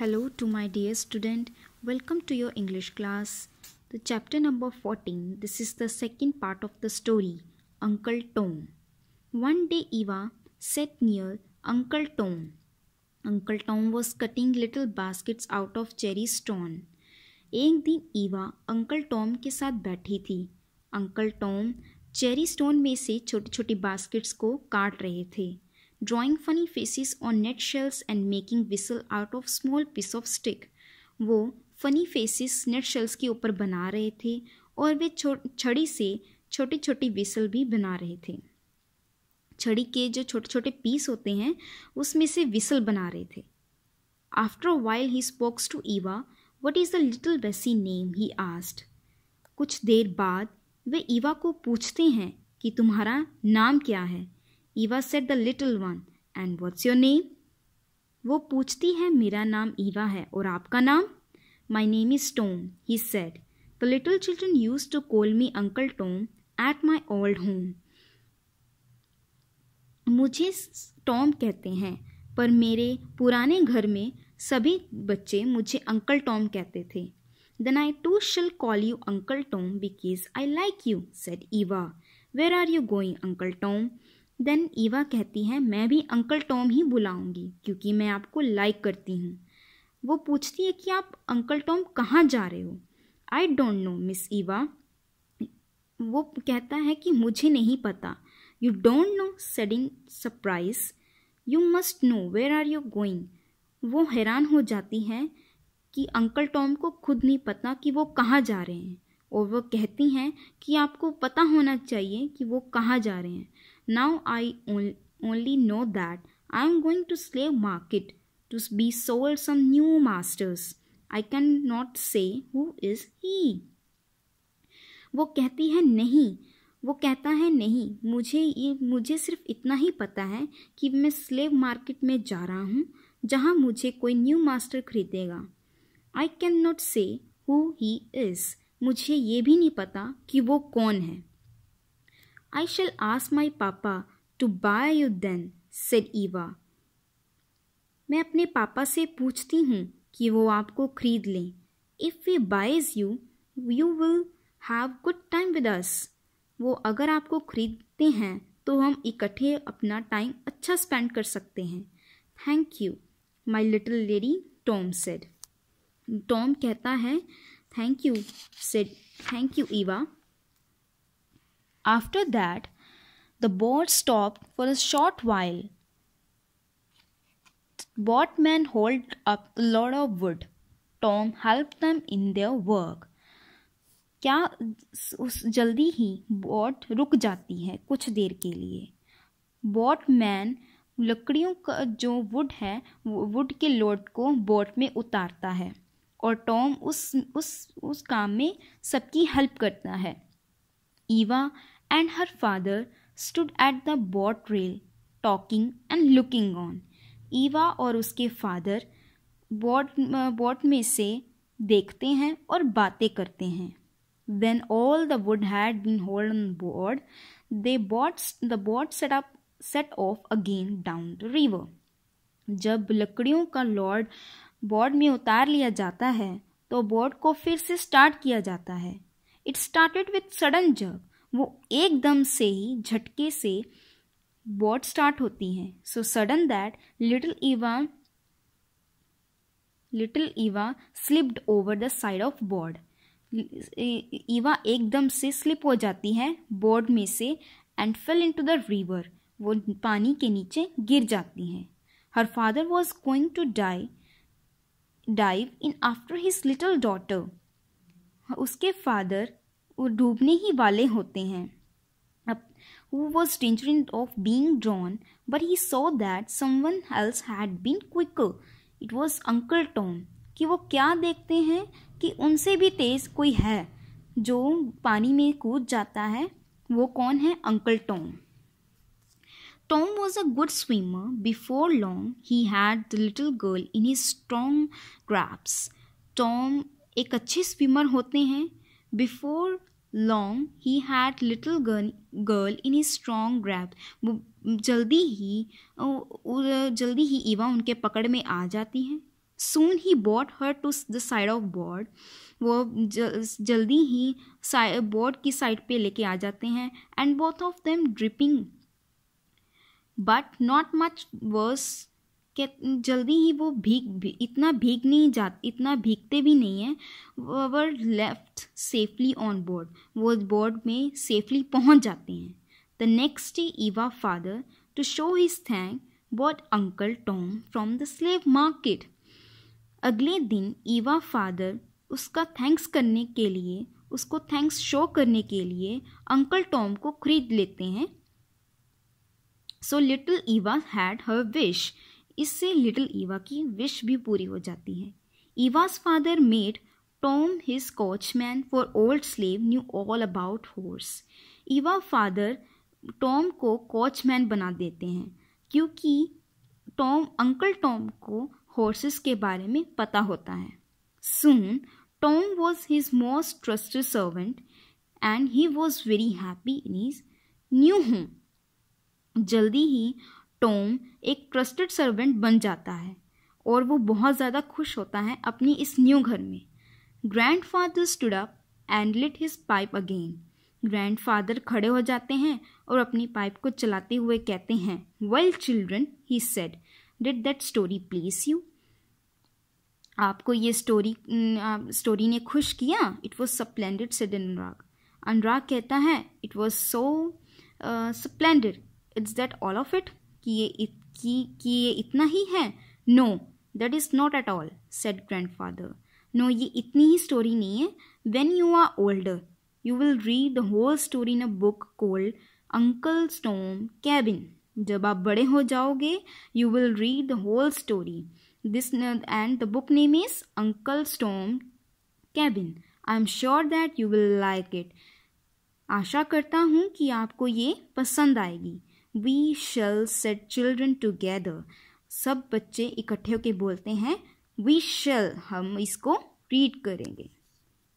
Hello to my dear student welcome to your English class the chapter number fourteen this is the second part of the story uncle Tom one day Eva said near uncle Tom uncle Tom was cutting little baskets out of cherry stone एक दिन Eva uncle Tom के साथ बैठी थी uncle Tomé cherry stone में से छोटी छोटी बास्केट्स को काट रहे थे drawing funny faces on shells and making whistle out of small piece of stick. वो फनी नेट शेल्स के ऊपर बना रहे थे और वे छड़ी से छोटी छोटी विसल भी बना रहे थे छड़ी के जो छोटे छोटे पीस होते हैं उसमें से विसल बना रहे थे after while he spoke to Eva what is the little missy name he asked कुछ देर बाद वे ईवा को पूछते हैं कि तुम्हारा नाम क्या है Eva said the little one and what's your name वो पूछती है मेरा नाम ईवा है और आपका नाम my name is Tom he said the little children use to call me uncle Tom at my old home मुझे टॉम कहते हैं पर मेरे पुराने घर में सभी बच्चे मुझे अंकल टॉम कहते थे then I too shall call you uncle Tom because I like you said Eva where are you going uncle Tom then Eva कहती है मैं भी अंकल टॉम ही बुलाऊंगी क्योंकि मैं आपको लाइक करती हूँ वो पूछती है कि आप अंकल टॉम कहाँ जा रहे हो I don't know miss Eva वो कहता है कि मुझे नहीं पता you don't know something surprise you must know where are you going वो हैरान हो जाती है कि अंकल टॉम को खुद नहीं पता कि वो कहाँ जा रहे हैं और वो कहती हैं कि आपको पता होना चाहिए कि वो कहाँ जा रहे हैं Now I only know that I am going to slave market to be sold some new masters. I cannot say who is he. वो कहती है नहीं वो कहता है नहीं मुझे ये मुझे सिर्फ इतना ही पता है कि मैं स्लेव मार्केट में जा रहा हूँ जहाँ मुझे कोई न्यू मास्टर खरीदेगा I can not say who he is मुझे ये भी नहीं पता कि वो कौन है I shall ask my papa to buy you then, said Eva. मैं अपने पापा से पूछती हूँ कि वो आपको खरीद लें if we buys you you will have good time with us वो अगर आपको खरीदते हैं तो हम इकट्ठे अपना टाइम अच्छा स्पेंड कर सकते हैं thank you my little lady Tom said Tom कहता है thank you said thank you Eva After that, the boat stopped for a short while. Boatmen hauled up a lot of wood. Tom help them in their work क्या उस जल्दी ही boat रुक जाती है कुछ देर के लिए बोट मैन लकड़ियों का जो वुड है वुड के लोड को बोट में उतारता है और टॉम उस उस उस काम में सबकी हेल्प करता है Eva and her father stood at the boat rail, talking and looking on. Eva और उसके father boat boat में से देखते हैं और बातें करते हैं when all the wood had been hauled on board, they boat the boat set up set off again down the river. जब लकड़ियों का लॉर्ड बोर्ड में उतार लिया जाता है तो बोर्ड को फिर से स्टार्ट किया जाता है it started with sudden jerk वो एकदम से ही झटके से वर्ड स्टार्ट होती हैं so sudden that little Eva little Eva slipped over the side of board Eva एकदम से स्लिप हो जाती है बोर्ड में से and fell into the river वो पानी के नीचे गिर जाती हैं her father was going to die dive in after his little daughter उसके फादर वो डूबने ही वाले होते हैं who was determined of being drawn but he so that someone else had been quick it was uncle tom कि वो क्या देखते हैं कि उनसे भी तेज़ कोई है जो पानी में कूद जाता है वो कौन है uncle Tom Tom was a good swimmer before long he had the little girl in his strong grasp Tom एक अच्छे स्विमर होते हैं before long he had little girl in he strong grasp वो जल्दी ही जल्दी ही ईवा उनके पकड़ में आ जाती है soon he brought her to the side of board वो जल्दी ही बोर्ड की साइड पे लेके आ जाते हैं and both of them dripping but not much worse के जल्दी ही वो भीग भी, इतना भीग नहीं जा इतना भीगते भी नहीं है were left safely on board वो बोर्ड में सेफली पहुंच जाते हैं the next day Eva father to show his thank bought uncle Tom from the slave market अगले दिन ईवा फादर उसका थैंक्स करने के लिए उसको थैंक्स शो करने के लिए अंकल टॉम को खरीद लेते हैं so little Eva had her wish इससे लिटिल ईवा की विश भी पूरी हो जाती है Eva's father made Tom his coachman for old slave knew all about horse Eva father Tom को कोचमैन बना देते हैं क्योंकि टॉम अंकल टॉम को हॉर्सेस के बारे में पता होता है soon Tom was his most trusted servant and he was very happy in his new home जल्दी ही टॉम एक ट्रस्टेड सर्वेंट बन जाता है और वो बहुत ज़्यादा खुश होता है अपनी इस न्यू घर में grandfather stood up and lit his pipe again grandfather खड़े हो जाते हैं और अपनी पाइप को चलाते हुए कहते हैं well children he said did that story please you आपको ये स्टोरी स्टोरी ने खुश किया it was splendid said Anurag Anurag कहता है it was so splendid it's that all of it कि ये कि कि ये इतना ही है no that is not at all said grandfather no ये इतनी ही स्टोरी नहीं है when you are old you will read the whole story in a book called uncle स्टोम कैबिन जब आप बड़े हो जाओगे you will read the whole story this and the book name is uncle स्टोम cabin I am sure that you will like it आशा करता हूँ कि आपको ये पसंद आएगी we shall set children together सब बच्चे इकट्ठे होकर बोलते हैं वी शल हम इसको रीड करेंगे